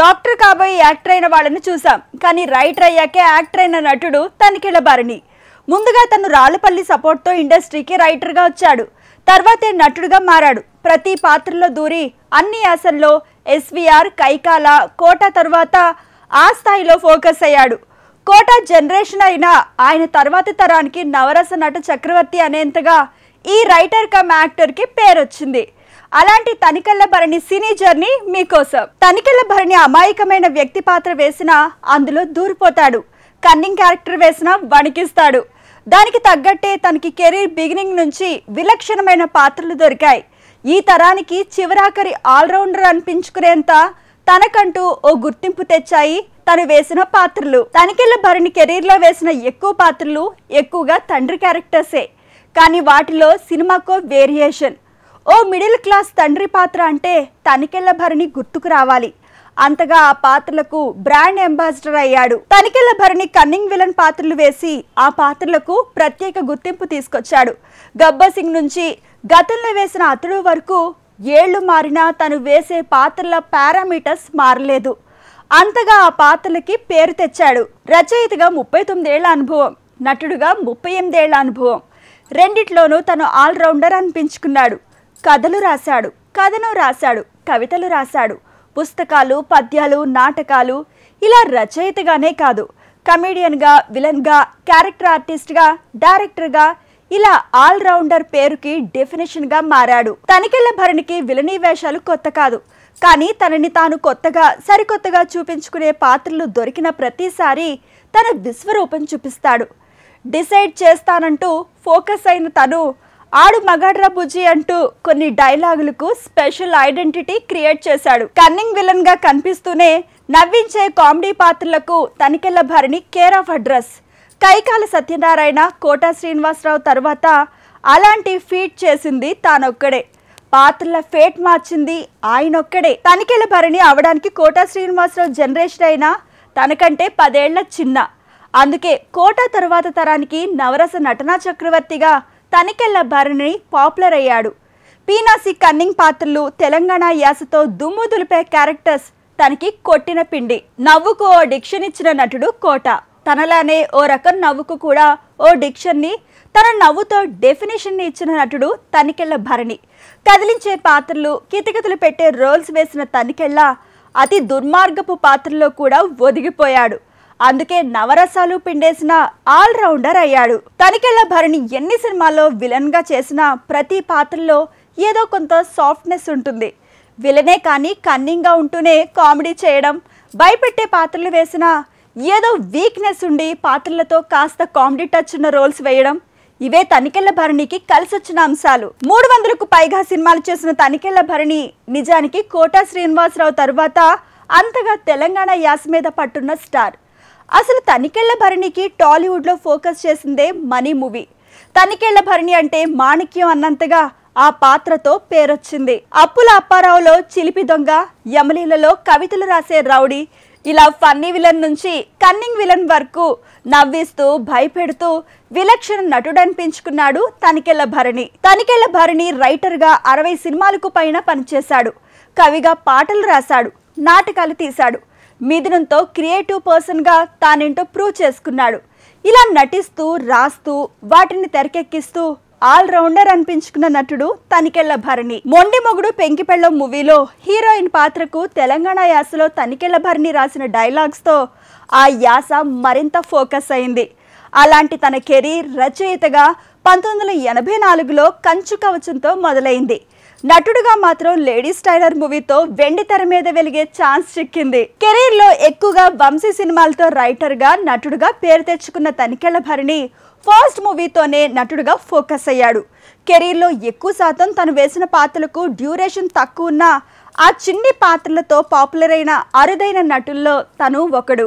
doctor కాబోయి actor అయిన వాళ్ళని చూసాం కానీ రైటర్ అయ్యాకే యాక్టర్ అయిన నటుడు తనిఖీలబారిని ముందుగా తను రాళ్ళపల్లి సపోర్ట్తో ఇండస్ట్రీకి రైటర్గా వచ్చాడు తర్వాతే నటుడుగా మారాడు ప్రతి పాత్రలో దూరి అన్ని యాసల్లో ఎస్వీఆర్ కైకాల కోట తర్వాత ఆ స్థాయిలో ఫోకస్ అయ్యాడు కోట జనరేషన్ అయినా ఆయన తర్వాతి తరానికి నవరస నట చక్రవర్తి అనేంతగా ఈ రైటర్ కమ్ యాక్టర్కి పేరు వచ్చింది అలాంటి తనికెళ్ల భరణి సినీ జర్నీ మీకోసం తనికెళ్ల భరణి అమాయకమైన వ్యక్తి పాత్ర వేసిన అందులో దూరిపోతాడు కన్నింగ్ క్యారెక్టర్ వేసిన వణికిస్తాడు దానికి తగ్గట్టే తనకి కెరీర్ బిగినింగ్ నుంచి విలక్షణమైన పాత్రలు దొరికాయి ఈ తరానికి చివరాఖరి ఆల్రౌండర్ అనిపించుకునేంత తనకంటూ ఓ గుర్తింపు తెచ్చాయి తను వేసిన పాత్రలు తనికెళ్ళ భరణి కెరీర్లో వేసిన ఎక్కువ పాత్రలు ఎక్కువగా తండ్రి క్యారెక్టర్సే కానీ వాటిలో సినిమాకో వేరియేషన్ ఓ మిడిల్ క్లాస్ తండ్రి పాత్ర అంటే తనికెళ్ల భరణి గుర్తుకు రావాలి అంతగా ఆ పాత్రలకు బ్రాండ్ అంబాసిడర్ అయ్యాడు తనికెళ్ల భరణి కన్నింగ్ విలన్ పాత్రలు వేసి ఆ పాత్రలకు ప్రత్యేక గుర్తింపు తీసుకొచ్చాడు గబ్బర్ సింగ్ నుంచి గతంలో వేసిన అతడు వరకు ఏళ్లు మారినా తను వేసే పాత్రల పారామీటర్స్ మారలేదు అంతగా ఆ పాత్రలకి పేరు తెచ్చాడు రచయితగా ముప్పై తొమ్మిదేళ్ల అనుభవం నటుడుగా ముప్పై ఎనిమిదేళ్ల అనుభవం రెండిట్లోనూ తను ఆల్రౌండర్ అనిపించుకున్నాడు కథలు రాశాడు కథను రాశాడు కవితలు రాశాడు పుస్తకాలు పద్యాలు నాటకాలు ఇలా రచయితగానే కాదు కమెడియన్గా విలన్గా క్యారెక్టర్ ఆర్టిస్ట్గా డైరెక్టర్గా ఇలా ఆల్రౌండర్ పేరుకి డెఫినేషన్గా మారాడు తనికెళ్ల భరణికి విలనీ వేషాలు కొత్త కాదు కానీ తనని తాను కొత్తగా సరికొత్తగా చూపించుకునే పాత్రలు దొరికిన ప్రతిసారి తన విశ్వరూపం చూపిస్తాడు డిసైడ్ చేస్తానంటూ ఫోకస్ అయిన తను ఆడు మగాడ్రా బుజ్జి అంటూ కొన్ని డైలాగులకు స్పెషల్ ఐడెంటిటీ క్రియేట్ చేశాడు కన్నింగ్ విలన్ గా కనిపిస్తూనే నవ్వించే కామెడీ పాత్రలకు Tanikella భరిణి care of address Kaikala Satyanarayana quota Srinivasarao తర్వాత అలాంటి ఫీట్ చేసింది తానొక్కడే పాత్రల ఫేట్ మార్చింది ఆయనొక్కడే తనికెళ్ల భరిణి అవడానికి కోటా శ్రీనివాసరావు జనరేషన్ అయినా తనకంటే పదేళ్ల చిన్న అందుకే కోట తర్వాత తరానికి నవరస నటనా చక్రవర్తిగా తనికెళ్ల భరణి పాపులర్ అయ్యాడు పీనాసి కన్నింగ్ పాత్రలు తెలంగాణ యాసతో దుమ్ము దులిపే క్యారెక్టర్స్ తనకి కొట్టిన పిండి నవ్వుకు ఓ డిక్షన్ ఇచ్చిన నటుడు కోట తనలానే ఓ రకం నవ్వుకు కూడా ఓ డిక్షన్ని తన నవ్వుతో డెఫినేషన్ని ఇచ్చిన నటుడు తనికెళ్ల భరణి కదిలించే పాత్రలు కితకితలు పెట్టే రోల్స్ వేసిన తనికెళ్ళ అతి దుర్మార్గపు పాత్రలో కూడా ఒదిగిపోయాడు అందుకే నవరసాలు పిండేసిన ఆల్ రౌండర్ అయ్యాడు తనికెళ్ళ భరణి ఎన్ని సినిమాల్లో విలన్గా చేసినా ప్రతి పాత్రలో ఏదో కొంత సాఫ్ట్నెస్ ఉంటుంది విలనే కానీ కన్నింగ్గా ఉంటూనే కామెడీ చేయడం భయపెట్టే పాత్రలు వేసినా ఏదో వీక్నెస్ ఉండి పాత్రలతో కాస్త కామెడీ టచ్ ఉన్న రోల్స్ వేయడం ఇవే తనికెళ్ల భరణికి కలిసొచ్చిన అంశాలు మూడు వందలకు పైగా సినిమాలు చేసిన తనికెళ్ల భరణి నిజానికి కోటా శ్రీనివాసరావు తరువాత అంతగా తెలంగాణ యాస మీద పట్టున్న స్టార్ అసలు తనికెళ్ల భరణికి టాలీవుడ్లో ఫోకస్ చేసిందే మనీ మూవీ తనికెళ్ల భరణి అంటే మాణిక్యం అన్నంతగా ఆ పాత్రతో పేరొచ్చింది అప్పుల అప్పారావులో చిలిపి దొంగ యమలీలలో కవితలు రాసే రౌడీ ఇలా ఫన్నీ విలన్ నుంచి కన్నింగ్ విలన్ వరకు నవ్విస్తూ భయపెడుతూ విలక్షణ నటుడు అనిపించుకున్నాడు తనికెళ్ల భరణి తనికెళ్ల భరణి రైటర్గా అరవై సినిమాలకు పైన పనిచేశాడు కవిగా పాటలు రాశాడు నాటకాలు తీశాడు మిథునంతో క్రియేటివ్ పర్సన్గా తానేంటో ప్రూవ్ చేసుకున్నాడు ఇలా నటిస్తూ రాస్తూ వాటిని తెరకెక్కిస్తూ ఆల్రౌండర్ అనిపించుకున్న నటుడు తనికెళ్ల భరణి మొండి మొగుడు పెంకిపెళ్ళం మూవీలో హీరోయిన్ పాత్రకు తెలంగాణ యాసలో తనికెళ్ల భరణి రాసిన డైలాగ్స్తో ఆ యాస మరింత ఫోకస్ అయింది అలాంటి తన కెరీర్ రచయితగా పంతొమ్మిది వందల ఎనభై నాలుగులో కంచు కవచంతో మొదలైంది నటుడుగా మాత్రం లేడీస్ టైలర్ మూవీతో వెండి తెర మీద వెలిగే ఛాన్స్ చిక్కింది కెరీర్ లో ఎక్కువగా వంశీ సినిమాలతో రైటర్ గా నటుడుగా పేరు తెచ్చుకున్న తనికెళ్ల భరణి ఫస్ట్ మూవీతోనే నటుడుగా ఫోకస్ అయ్యాడు కెరీర్ లో ఎక్కువ శాతం తను వేసిన పాత్రలకు డ్యూరేషన్ తక్కువ ఉన్నా ఆ చిన్ని పాత్రలతో పాపులర్ అయిన అరుదైన నటుల్లో తను ఒకడు